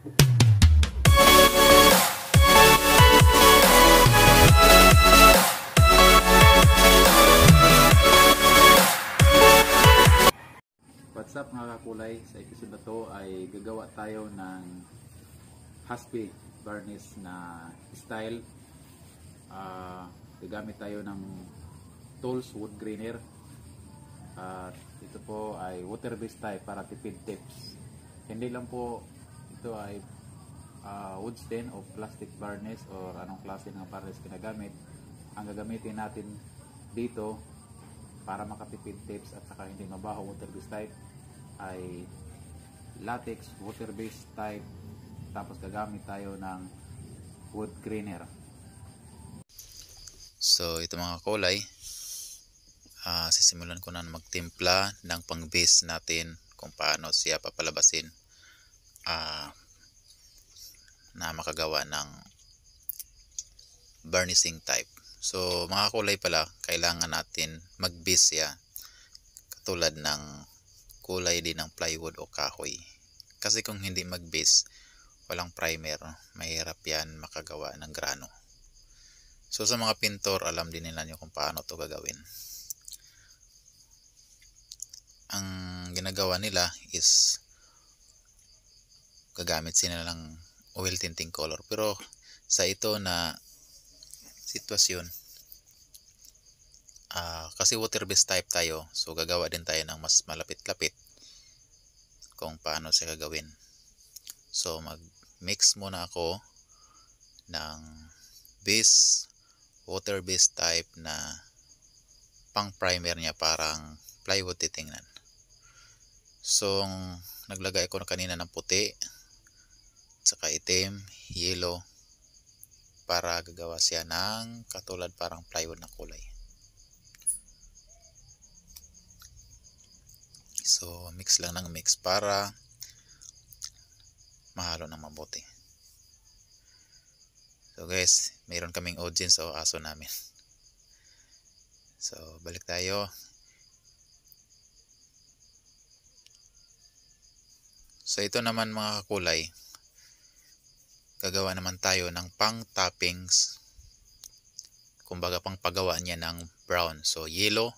What's up mga kakulay? Sa episode na to ay gagawa tayo ng Husky varnish na style. Uh, gagamit tayo ng tools, wood grainer. At uh, ito po ay water based type para tipid tips. Hindi lang po ito ay uh, wood stain o plastic varnish or anong klase ng varnish kinagamit ang gagamitin natin dito para makatipid tips at saka hindi mabaho water based type ay latex water based type tapos gagamit tayo ng wood greener so ito mga kulay uh, sisimulan ko na magtimpla ng pang base natin kung paano siya papalabasin uh, na makagawa ng burnishing type. So, mga kulay pala, kailangan natin mag magbisya katulad ng kulay din ng plywood o kahoy. Kasi kung hindi mag base walang primer, mahirap yan makagawa ng grano. So, sa mga pintor, alam din nila nyo kung paano to gagawin. Ang ginagawa nila is gagamit sila ng oil tinting color pero sa ito na sitwasyon uh, kasi water based type tayo so gagawa din tayo ng mas malapit-lapit kung paano siya gagawin so mag mix muna ako ng base water based type na pang primer niya parang plywood titingnan so naglagay ako na kanina ng puti saka itim, yellow para gagawa siya ng katulad parang plywood na kulay. So, mix lang ng mix para mahalo ng mabuti. So guys, mayroon kaming audience o aso namin. So, balik tayo. So, ito naman mga kulay gagawa naman tayo ng pang toppings kumbaga pang pagawa niya ng brown so yellow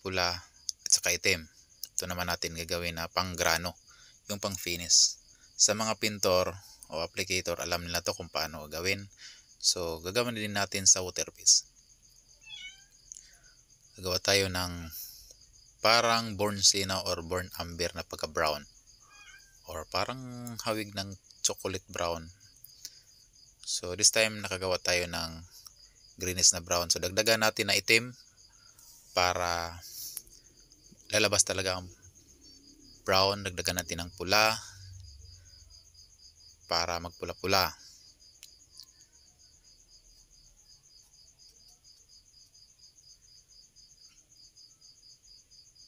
pula at saka itim ito naman natin gagawin na pang grano yung pang finish sa mga pintor o applicator alam nila to kung paano gawin so gagawin din natin sa waterpiece gagawa tayo ng parang burn sina or burn amber na pagka brown or parang hawig ng chocolate brown. So this time nakagawa tayo ng greenish na brown. So dagdagan natin na itim para lalabas talaga ang brown. Dagdagan natin ng pula para magpula-pula.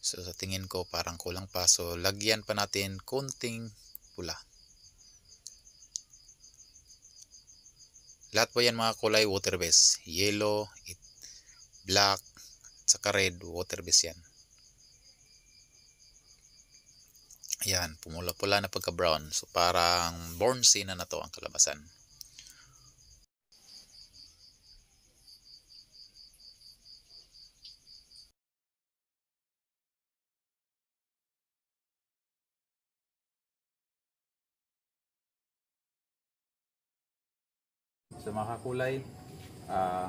So sa tingin ko parang kulang pa. So lagyan pa natin konting pula. Lahat po yan mga kulay water base. Yellow, it, black, at saka red water base yan. Ayan, pumula-pula na pagka-brown. So parang born na na to ang kalabasan. sa mga kakulay uh, ah,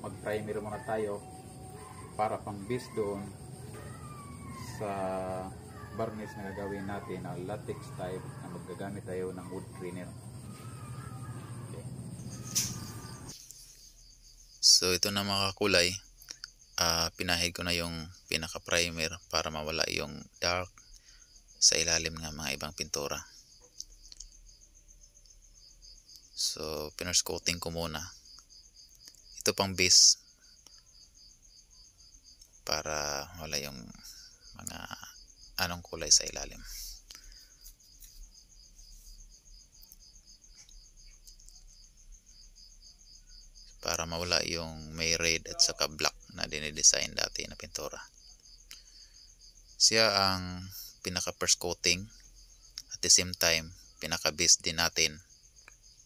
mag primer muna tayo para pang base doon sa varnish na gagawin natin ang latex type na magagamit tayo ng wood cleaner okay. so ito na mga kakulay uh, pinahid ko na yung pinaka primer para mawala yung dark sa ilalim ng mga ibang pintura So, pinurse coating ko muna. Ito pang base para wala yung mga anong kulay sa ilalim. Para mawala yung may red at saka black na dinidesign dati na pintura. Siya ang pinaka first coating at the same time pinaka base din natin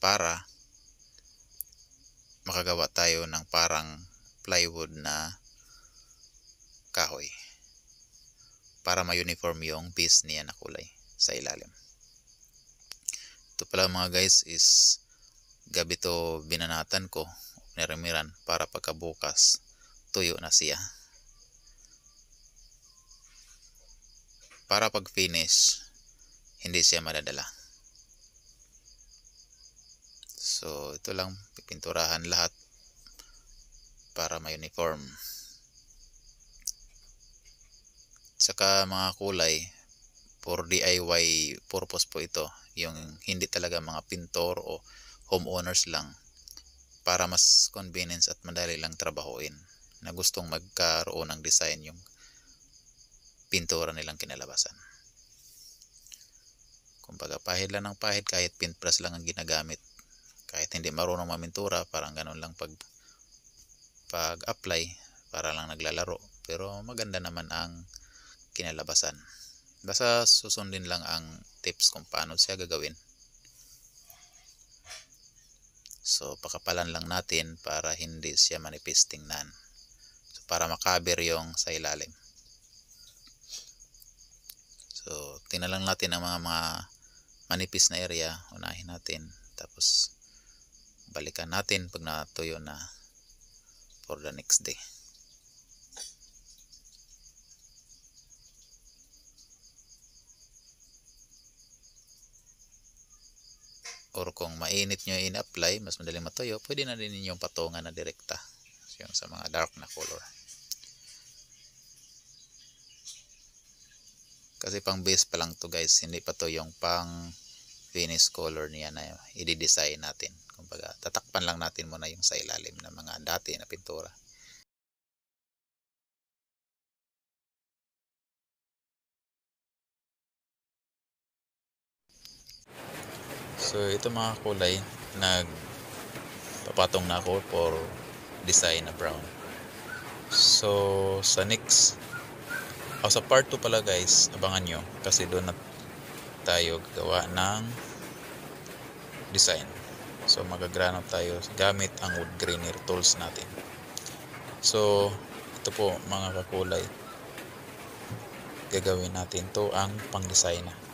para makagawa tayo ng parang plywood na kahoy para ma-uniform yung piece niya na kulay sa ilalim. Ito pala mga guys is gabi to binanatan ko nirimiran para pagkabukas tuyo na siya. Para pag finish hindi siya madadala. So ito lang pipinturahan lahat para may uniform. Saka mga kulay for DIY purpose po ito. Yung hindi talaga mga pintor o homeowners lang para mas convenience at madali lang trabahuin na gustong magkaroon ng design yung pintura nilang kinalabasan. Kumbaga pahid lang ng pahid kahit paint press lang ang ginagamit kahit hindi marunong mamintura parang ganun lang pag pag apply para lang naglalaro pero maganda naman ang kinalabasan basta susundin lang ang tips kung paano siya gagawin so pakapalan lang natin para hindi siya manifesting nan so para makaber yung sa ilalim so tingnan lang natin ang mga mga manipis na area unahin natin tapos balikan natin pag natuyo na for the next day or kung mainit nyo in-apply, mas madaling matuyo, pwede na din ninyong patungan na direkta. So, yung sa mga dark na color. Kasi pang base pa lang to guys, hindi pa to yung pang finish color niya na i-design natin. Kumbaga, tatakpan lang natin muna yung sa ilalim ng mga dati na pintura. So ito mga kulay, nagpapatong na ako for design na brown. So sa next, oh, sa part 2 pala guys, abangan nyo kasi doon na tayo gawa ng design so magagrano tayo gamit ang wood grainer tools natin so ito po mga kakulay gagawin natin to ang pang design na